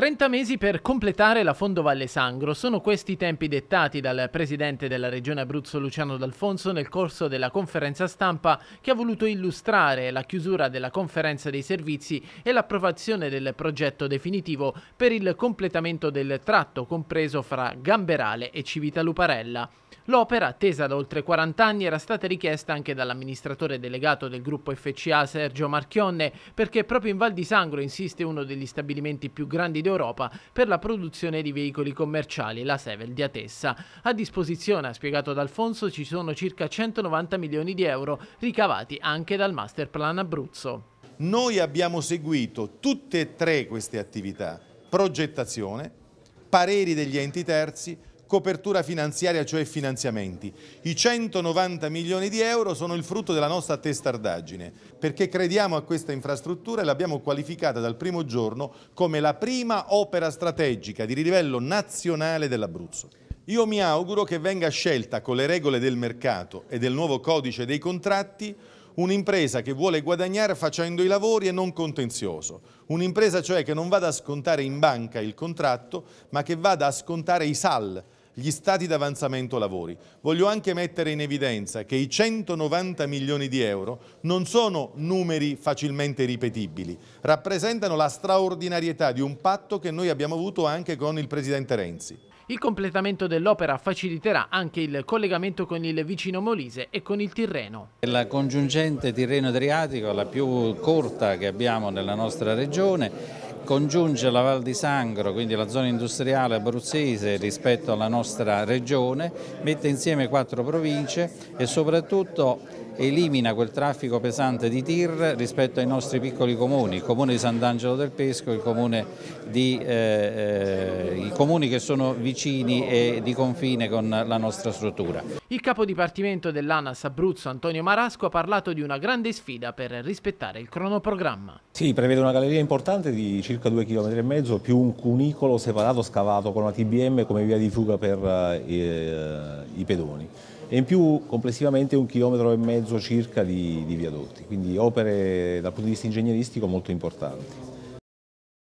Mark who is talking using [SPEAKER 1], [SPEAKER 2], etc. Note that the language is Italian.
[SPEAKER 1] 30 mesi per completare la Fondo Valle Sangro. Sono questi i tempi dettati dal presidente della regione Abruzzo Luciano D'Alfonso nel corso della conferenza stampa che ha voluto illustrare la chiusura della conferenza dei servizi e l'approvazione del progetto definitivo per il completamento del tratto compreso fra Gamberale e Civita Luparella. L'opera, attesa da oltre 40 anni, era stata richiesta anche dall'amministratore delegato del gruppo FCA Sergio Marchionne perché proprio in Val di Sangro insiste uno degli stabilimenti più grandi d'Europa per la produzione di veicoli commerciali, la Sevel di Atessa. A disposizione, ha spiegato D'Alfonso, ci sono circa 190 milioni di euro ricavati anche dal
[SPEAKER 2] Masterplan Abruzzo. Noi abbiamo seguito tutte e tre queste attività, progettazione, pareri degli enti terzi, copertura finanziaria, cioè finanziamenti. I 190 milioni di euro sono il frutto della nostra testardaggine, perché crediamo a questa infrastruttura e l'abbiamo qualificata dal primo giorno come la prima opera strategica di livello nazionale dell'Abruzzo. Io mi auguro che venga scelta con le regole del mercato e del nuovo codice dei contratti Un'impresa che vuole guadagnare facendo i lavori e non contenzioso. Un'impresa cioè che non vada a scontare in banca il contratto, ma che vada a scontare i SAL, gli stati d'avanzamento lavori. Voglio anche mettere in evidenza che i 190 milioni di euro non sono numeri facilmente ripetibili, rappresentano la straordinarietà di un patto che noi abbiamo avuto anche con il Presidente Renzi.
[SPEAKER 1] Il completamento dell'opera faciliterà anche il collegamento con il vicino Molise e con il Tirreno.
[SPEAKER 3] La congiungente Tirreno-Adriatico la più corta che abbiamo nella nostra regione congiunge la Val di Sangro, quindi la zona industriale abruzzese rispetto alla nostra regione, mette insieme quattro province e soprattutto elimina quel traffico pesante di TIR rispetto ai nostri piccoli comuni, il comune di Sant'Angelo del Pesco, di, eh, eh, i comuni che sono vicini e di confine con la nostra struttura.
[SPEAKER 1] Il capo dipartimento dell'ANAS Abruzzo Antonio Marasco ha parlato di una grande sfida per rispettare il cronoprogramma.
[SPEAKER 4] Sì, prevede una galleria importante di circa 2,5 km più un cunicolo separato scavato con la TBM come via di fuga per eh, i eh, pedoni e in più complessivamente un chilometro e mezzo circa di, di viadotti, quindi opere dal punto di vista ingegneristico molto importanti.